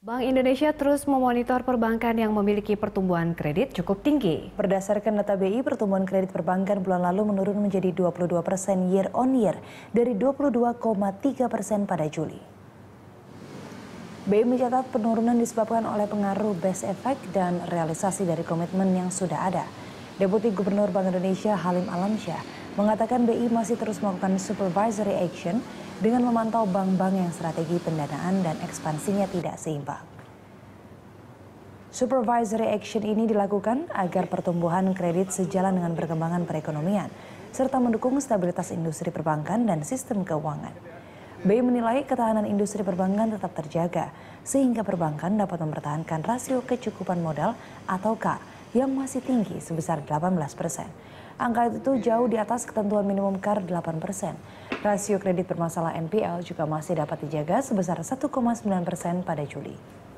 Bank Indonesia terus memonitor perbankan yang memiliki pertumbuhan kredit cukup tinggi. Berdasarkan data BI, pertumbuhan kredit perbankan bulan lalu menurun menjadi 22 persen year on year dari 22,3 persen pada Juli. BI mencatat penurunan disebabkan oleh pengaruh base effect dan realisasi dari komitmen yang sudah ada. Deputi Gubernur Bank Indonesia Halim Alamsyah mengatakan BI masih terus melakukan supervisory action dengan memantau bank-bank yang strategi pendanaan dan ekspansinya tidak seimbang. Supervisory action ini dilakukan agar pertumbuhan kredit sejalan dengan perkembangan perekonomian, serta mendukung stabilitas industri perbankan dan sistem keuangan. BI menilai ketahanan industri perbankan tetap terjaga, sehingga perbankan dapat mempertahankan rasio kecukupan modal atau K yang masih tinggi sebesar 18 persen. Angka itu jauh di atas ketentuan minimum KAR 8 persen. Rasio kredit bermasalah NPL juga masih dapat dijaga sebesar 1,9 persen pada Juli.